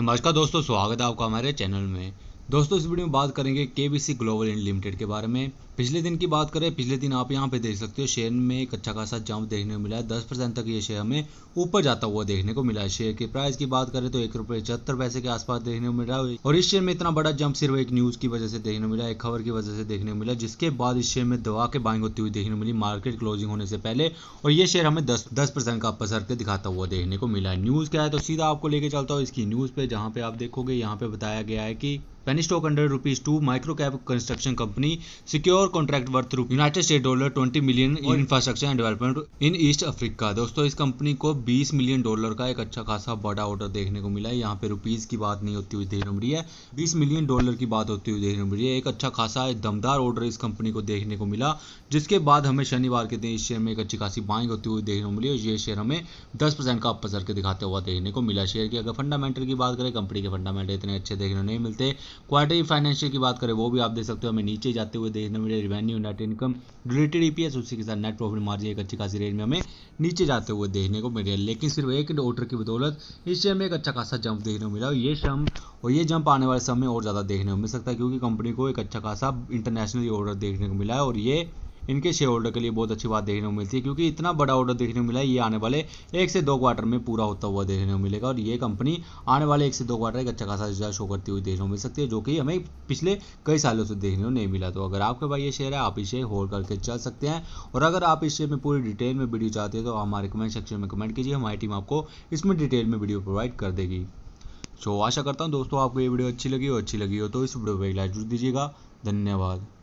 नमस्कार दोस्तों स्वागत है आपका हमारे चैनल में दोस्तों इस वीडियो में बात करेंगे के ग्लोबल इंड लिमिटेड के बारे में पिछले दिन की बात करें पिछले दिन आप यहाँ पे देख सकते हो शेयर में एक अच्छा खासा जंप देखने को मिला है दस परसेंट तक ये शेयर हमें ऊपर जाता हुआ देखने को मिला है शेयर के प्राइस की बात करें तो एक रुपये पचहत्तर पैसे के आसपास देखने को मिला है और इस शेयर में इतना बड़ा जंप सिर्फ एक न्यूज़ की वजह से देखने को मिला एक खबर की वजह से देखने को मिला जिसके बाद इस शेयर में दवा के बाइंग होती हुई देखने को मिली मार्केट क्लोजिंग होने से पहले और ये शेयर हमें दस दस परसेंट का पसर के दिखाता हुआ देखने को मिला है न्यूज़ क्या है तो सीधा आपको लेके चलता हूँ इसकी न्यूज़ पे जहाँ पे आप देखोगे यहाँ पे बताया गया है कि penny stock under rupees two micro cap construction company secure और कॉन्ट्रैक्ट वर्थ रूप United State dollar twenty million और infrastructure and development in East Africa दोस्तों इस कंपनी को बीस मिलियन डॉलर का एक अच्छा खासा बड़ा ऑर्डर देखने को मिला है यहाँ पे रुपीज़ की बात नहीं होती हुई देखने मिली है बीस मिलियन डॉलर की बात होती हुई देखने मिली है एक अच्छा खासा दमदार ऑर्डर इस कंपनी को देखने को मिला जिसके बाद हमें शनिवार के दिन इस शेयर में एक अच्छी खासी बाइंग होती हुई देखने को मिली और ये शेयर हमें दस परसेंट का अपर करके दिखाते हुआ देखने को मिला शेयर की अगर फंडामेंटल की बात करें कंपनी के फंडामेंटल इतने अच्छे देखने नहीं मिलते क्वार्टरली फाइनेंशियल की बात करें वो भी आप देख सकते हो हमें नीचे जाते हुए देखने मिले हमारे रिवेन्यू नेट इनकम रिलेटेड ई उसी के साथ नेट प्रॉफिट मार्जिन एक अच्छी खासी रेंज में हमें नीचे जाते हुए देखने को मिले लेकिन सिर्फ एक ऑर्डर की बदौलत इस शेयर में एक अच्छा खासा जंप देखने को मिला और ये शम और ये जंप आने वाले समय और ज़्यादा देखने को मिल सकता है क्योंकि कंपनी को एक अच्छा खासा इंटरनेशनल ऑर्डर देखने को मिला है और ये इनके शेयर होल्डर के लिए बहुत अच्छी बात देखने को मिलती है क्योंकि इतना बड़ा ऑर्डर देखने को मिला है ये आने वाले एक से दो क्वार्टर में पूरा होता हुआ देखने को मिलेगा और ये कंपनी आने वाले एक से दो क्वार्टर एक अच्छा खासा रिजल्ट शो करती हुई देखने को मिल सकती है जो कि हमें पिछले कई सालों से देखने को नहीं मिला तो अगर आपके पास ये शेयर है आप इसे होल्ड करके चल सकते हैं और अगर आप इस शेयर में पूरी डिटेल में वीडियो चाहते हैं तो हमारे कमेंट सेक्शन में कमेंट कीजिए हमारी टीम आपको इसमें डिटेल में वीडियो प्रोवाइड कर देगी सो आशा करता हूँ दोस्तों आपको ये वीडियो अच्छी लगी और अच्छी लगी हो तो इस वीडियो पर एक लाइक जरूर दीजिएगा धन्यवाद